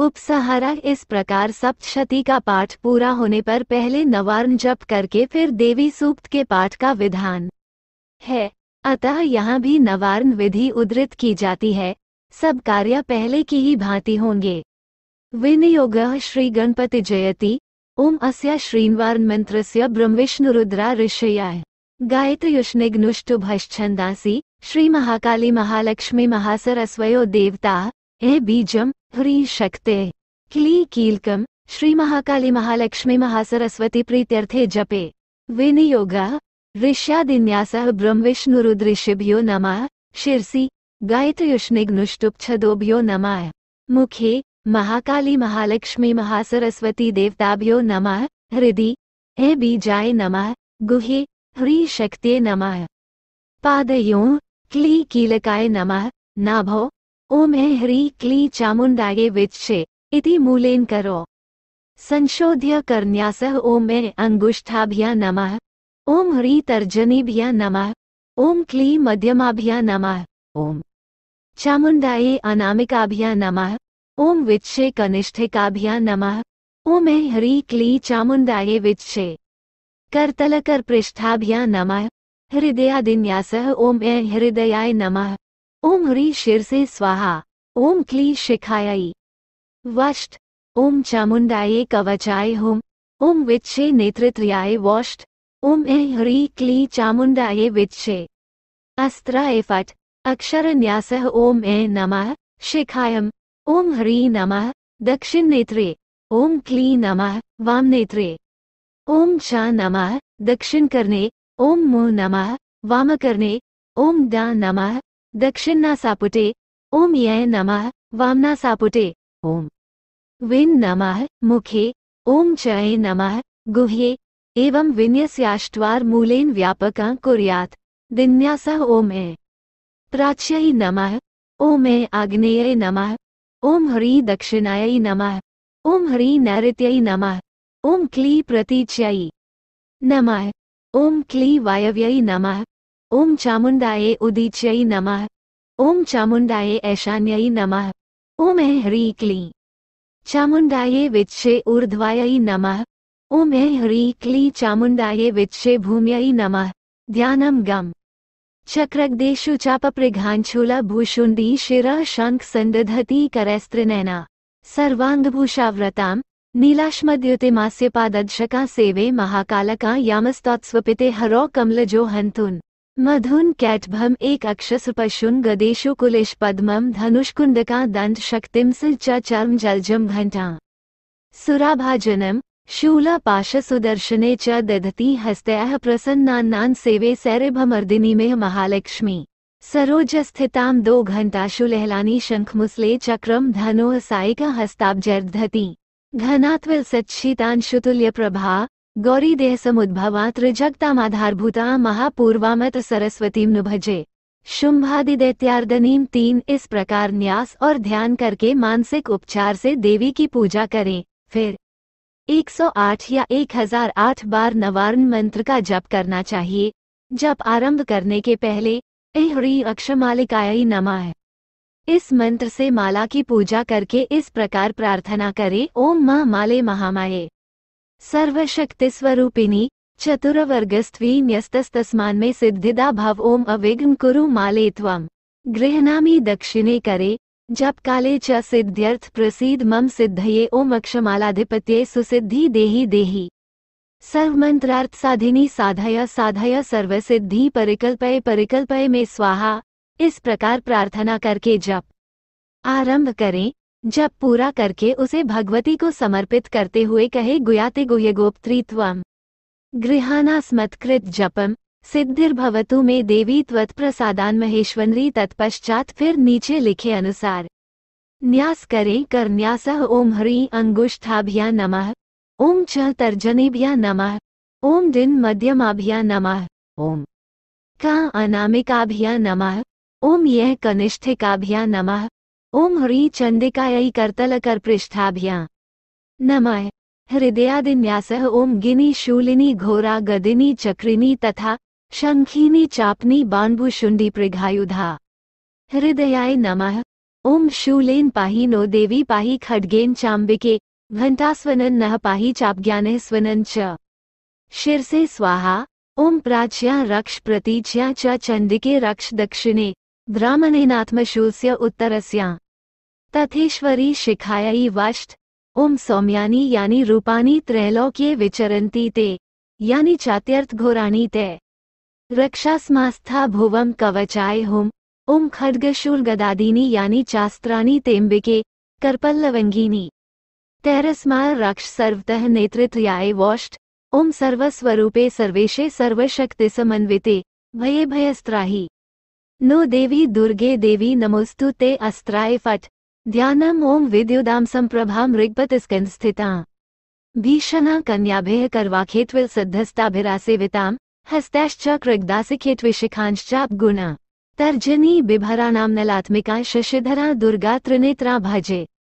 उपसहारा इस प्रकार सप्तशती का पाठ पूरा होने पर पहले नवार्ण जप करके फिर देवी सूक्त के पाठ का विधान है अतः यहाँ भी नवार्ण विधि उद्धृत की जाती है सब कार्य पहले की ही भांति होंगे विनियोग श्री गणपति जयती ओम अस्य श्रीन्वार्न ऋषिया ब्रह्मविष्णुरुद्रा ऋषयाय श्री महाकाली महालक्ष्मी महासरस्वयो देवता हे बीजम ह्रीशक्ते क्ली कीलकम श्री महाकाली महालक्ष्मी महासरस्वती प्रीत्यर्थे जपे ऋष्यादिन्यास ब्रह्म ब्रह्मविष्णुरुद्रिषिभ्यो नम शिर्सी गायत्रयुष्णिग्नुष्टुप्छदोभ्यो नम मुखे महाकाली महालक्ष्मी महासरस्वती देवताभ्यो नम हृदि हे बीजाय नम गुहे ह्रीशक्त्ये नम पादयो क्ली कीलकाय नम नाभो ओम ऐ ह्री क्ली चामुण्डायै विच्छे इति मूलेन करो संशोध्य कर्न्यासः ओम ए अंगुष्ठाभ्या नमः ओम ह्री तर्जनीभ्या नमः ओम क्ली मध्यमाभ्या नमः ओम चामुण्डायै अनामिकाभ्या नमः ओम विच्छे कनिष्ठिकाभ्यः नमः ओम ए ह्री क्ली चामुण्डायै विच्छे कर्तलकर पृष्ठाभ्या नमः हृदयादिन्यास ओम ए हृदयाय नमः ओम ह्री शिरसे स्वाहा ओम क्ली शिखायाई वष्ट ओम चामुंडाये कवचाय हुम ओम विच्छे नेतृत्वयाय वोष्ट ओम ऐ ह्री क्ली चामुंडाये विच्छे अस्त्र एफट अक्षर न्यास ओम ऐ नम शिखायम ओम ह्री नम दक्षिण नेत्रे ओम क्ली नम वाम नेत्रे ओम चा नम दक्षिण करने ओम मु नम वाम करने ओम द नम दक्षिणा सापुटे ओम य नमः वामना सापुटे ओम विन नमः मुखे ओम चये नमः गुह्ये एवं विन्यस्याष्ट्वार मूलेन व्यापकं कुर्यात् दिन्यास ओम ए प्राच्यै नमः ओम ए आग्नेय नमः ओम ह्री दक्षिणाय नमः ओम ह्री नैत्यै नमः ओम क्ली प्रतीच्यय नमः ओम क्ली वायव्यय नमः ओम चामुंडाए उदीच्यई नमः ओम चामुंडाए ऐशान्ययी नमः ओम ऐ ह्री क्ली चामुंडाए विच्छे ऊर्ध्वाययी नमः ओम ऐ ह्री क्ली चामुंडाए विच्छे भूम्ययी नमः ध्यानम गम चक्रग्देशु चापप्रिघांचूला भूषुंडी शिरा शंख संदधती करैस्त्रिनैना सर्वाङ्गभूषाव्रतां नीलाश्मद्युतिमास्य पाददशका सेवे महाकालका यामस्तोत्स्वपिते हरो कमलजो हंतुन मधुन कैटभम एक पशुन गदेशु कुलेश पद्मम कुंडका दंड शक्तिम चर्म जलजम घंटा सुराभाजनम शूला पाश सुदर्शने च दधती हस्तः प्रसन्नान्नान सेवे सैरभमर्दिनी में महालक्ष्मी सरोज स्थिताम दो घंटा शंख मुसले चक्रम धनो सायिका हस्ताब्जर्धती सच्छितान शुतुल्य प्रभा गौरीदेह समुद्भवात् ऋजगतामाधारभूता महापूर्वामत सरस्वती भजे शुंभादि दैत्यार्दनीम तीन इस प्रकार न्यास और ध्यान करके मानसिक उपचार से देवी की पूजा करें फिर 108 या 1008 बार नवारण मंत्र का जप करना चाहिए जप आरंभ करने के पहले एहरी अक्षमालिकायी नमा है इस मंत्र से माला की पूजा करके इस प्रकार प्रार्थना करें ओम मा माले महामाये सर्वशक्तिस्वरूपिणी चतुरवर्गस्त्वी न्यस्तस्तस्मान में सिद्धिदा भव ओम अविघ्न कुरु माले त्वम गृहनामी दक्षिणे करे जप काले च सिद्ध्यर्थ प्रसीद मम सिद्धये ओम अक्षमालाधिपत्ये सुसिद्धि देहि देहि सर्वमंत्रार्थ साधिनी साधय साधय सिद्धि परिकल्पय परिकल्पय में स्वाहा इस प्रकार प्रार्थना करके जप आरंभ करें जब पूरा करके उसे भगवती को समर्पित करते हुए कहे गुयाते गुयगोपत्रित्वम गृहानास्मत्कृत जपम सिद्धिर्भवतु में देवी त्वत प्रसादान महेश्वरी तत्पश्चात फिर नीचे लिखे अनुसार न्यास करें कर न्यास ओम ह्री अंगुष्ठाभिया नमः ओम च तर्जनेभ्या नमः ओम दिन मध्यमाभिया नमः ओम का अनामिकाभिया नमः ओम यह कनिष्ठिकाभिया नमः ओम ह्री कर पृष्ठाभ्या नम हृदयादिन्यास ओम गिनी शूलिनी घोरा गदिनी चक्रिनी तथा शंखिनी चापनी शुंडी प्रघायुधा हृदयाय नमः ओम शूलेन पाही नो देवी पाही खड्गेन चाम्बिके घण्टास्वनन् नः पाही चाप्ज्ञानः स्वनन् च शिरसे स्वाहा ओम प्राच्या रक्ष प्रतीच्या च रक्ष दक्षिणे ब्राह्मणेनात्मशूस्य उत्तरस्या तथेश्वरी शिखायै वष्ट ओम सौम्यानी यानी रूपानी त्रैलोक्य विचरन्ति ते चात्यर्थ घोराणी ते रक्षास्मास्था भुवं कवचाय हुं ॐ खड्गशूलगदादीनि यानि चास्त्राणि तेऽम्बिके कर्पल्लवङ्गिनि तैरस्मा राक्षसर्वतः नेतृत्वयाय वोष्ट ओम सर्वस्वरूपे सर्वेशे समन्विते भये भयस्त्राही नो देवी दुर्गे देवी नमोस्तु ते अस्त्राय फट् ध्यानम् ॐ विद्युदां सम्प्रभां ऋग्पतिस्कन्स्थितां भीषणा कन्याभिः कर्वाखेत्विल् सिद्धस्ताभिरासेवितां गुणा तर्जनी नलात्मिका शशिधरा दुर्गा त्रिनेत्रा भजे